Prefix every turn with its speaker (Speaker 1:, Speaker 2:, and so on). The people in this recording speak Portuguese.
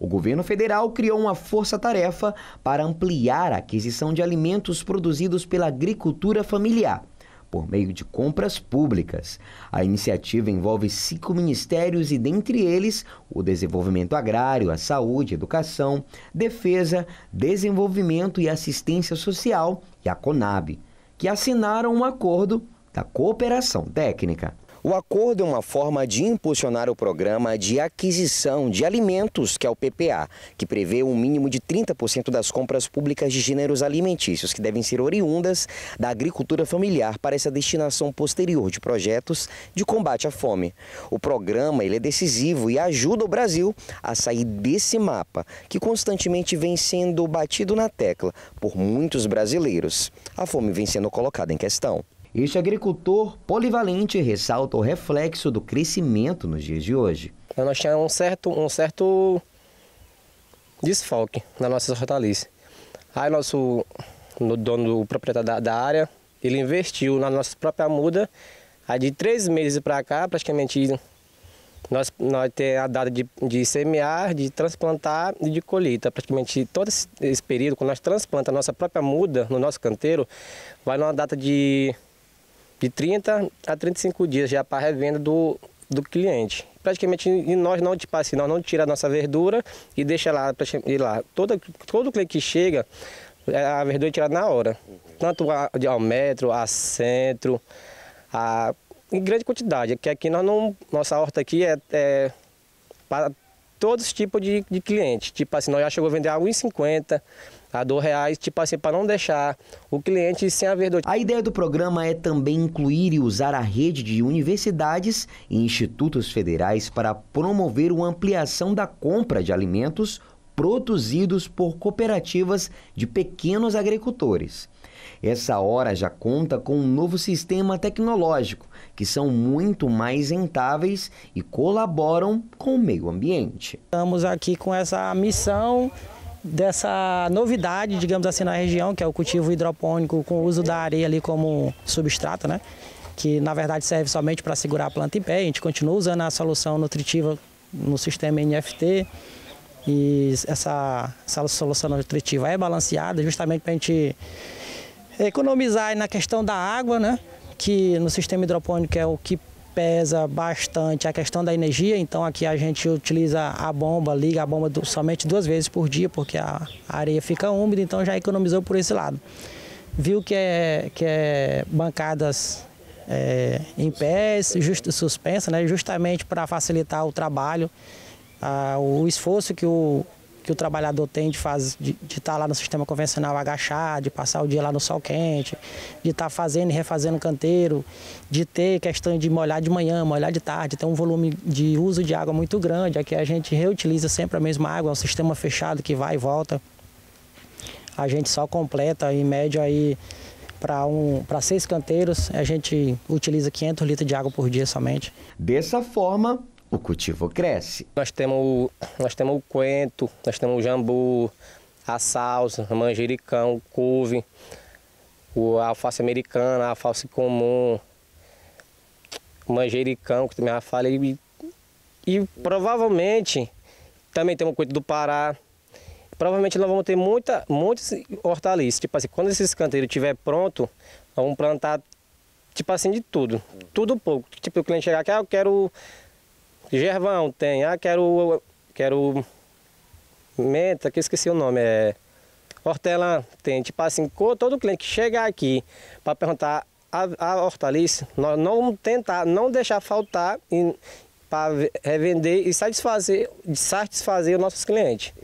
Speaker 1: O governo federal criou uma força-tarefa para ampliar a aquisição de alimentos produzidos pela agricultura familiar, por meio de compras públicas. A iniciativa envolve cinco ministérios e, dentre eles, o desenvolvimento agrário, a saúde, educação, defesa, desenvolvimento e assistência social e a CONAB, que assinaram um acordo da cooperação técnica. O acordo é uma forma de impulsionar o programa de aquisição de alimentos, que é o PPA, que prevê um mínimo de 30% das compras públicas de gêneros alimentícios, que devem ser oriundas da agricultura familiar para essa destinação posterior de projetos de combate à fome. O programa ele é decisivo e ajuda o Brasil a sair desse mapa, que constantemente vem sendo batido na tecla por muitos brasileiros. A fome vem sendo colocada em questão. Este agricultor polivalente ressalta o
Speaker 2: reflexo do crescimento nos dias de hoje. Então, nós tínhamos um certo, um certo desfalque na nossa hortaliça. Aí nosso no dono, o proprietário da, da, área, ele investiu na nossa própria muda. Aí de três meses para cá, praticamente, nós, nós temos a data de, de semear, de transplantar e de colheita. Praticamente todo esse, esse período, quando nós transplantamos a nossa própria muda no nosso canteiro, vai numa data de de 30 a 35 dias já para revenda do, do cliente. Praticamente nós não, tipo assim, nós não tira a nossa verdura e deixa lá, ir lá. Todo, todo cliente que chega, é, a verdura é tirada na hora. Tanto a, ao metro, a centro, a, em grande quantidade. Que aqui nós não. Nossa horta aqui é, é para todos os tipos de, de clientes. Tipo assim, nós já chegou a vender a 1,50 a dois reais, tipo assim, para não deixar o cliente sem a verdura. A ideia do programa é também incluir e usar a rede de universidades
Speaker 1: e institutos federais para promover uma ampliação da compra de alimentos produzidos por cooperativas de pequenos agricultores. Essa hora já conta com um novo sistema tecnológico, que são muito
Speaker 3: mais rentáveis e colaboram com o meio ambiente. Estamos aqui com essa missão dessa novidade, digamos assim, na região, que é o cultivo hidropônico com o uso da areia ali como substrato, né? Que na verdade serve somente para segurar a planta em pé. A gente continua usando a solução nutritiva no sistema NFT. E essa, essa solução nutritiva é balanceada justamente para a gente economizar na questão da água, né? Que no sistema hidropônico é o que pesa bastante a questão da energia, então aqui a gente utiliza a bomba, liga a bomba somente duas vezes por dia, porque a areia fica úmida, então já economizou por esse lado. Viu que é, que é bancadas é, em pés just, suspensa, né, justamente para facilitar o trabalho, a, o esforço que o que o trabalhador tem de fazer, de estar tá lá no sistema convencional agachar, de passar o dia lá no sol quente, de estar tá fazendo e refazendo canteiro, de ter questão de molhar de manhã, molhar de tarde, tem um volume de uso de água muito grande. Aqui a gente reutiliza sempre a mesma água, é um sistema fechado que vai e volta. A gente só completa em média aí para um, seis canteiros, a gente utiliza 500 litros de água por dia somente.
Speaker 2: Dessa forma, o cultivo cresce. Nós temos o, nós temos o coentro, nós temos o jambu, a salsa, o manjericão, o couve, o alface americana, a alface comum, o manjericão, que também já falei. E, e provavelmente também temos o coentro do Pará. Provavelmente nós vamos ter muita, muitas hortaliças. Tipo assim, quando esse canteiro estiver pronto, nós vamos plantar, tipo assim, de tudo. Tudo pouco. Tipo, o cliente chegar aqui, ah, eu quero Gervão tem, ah, quero, quero menta, que esqueci o nome, é hortelã, tem. Tipo assim, todo cliente que chegar aqui para perguntar a, a, hortaliça, nós não tentar, não deixar faltar para revender e satisfazer, satisfazer os nossos clientes.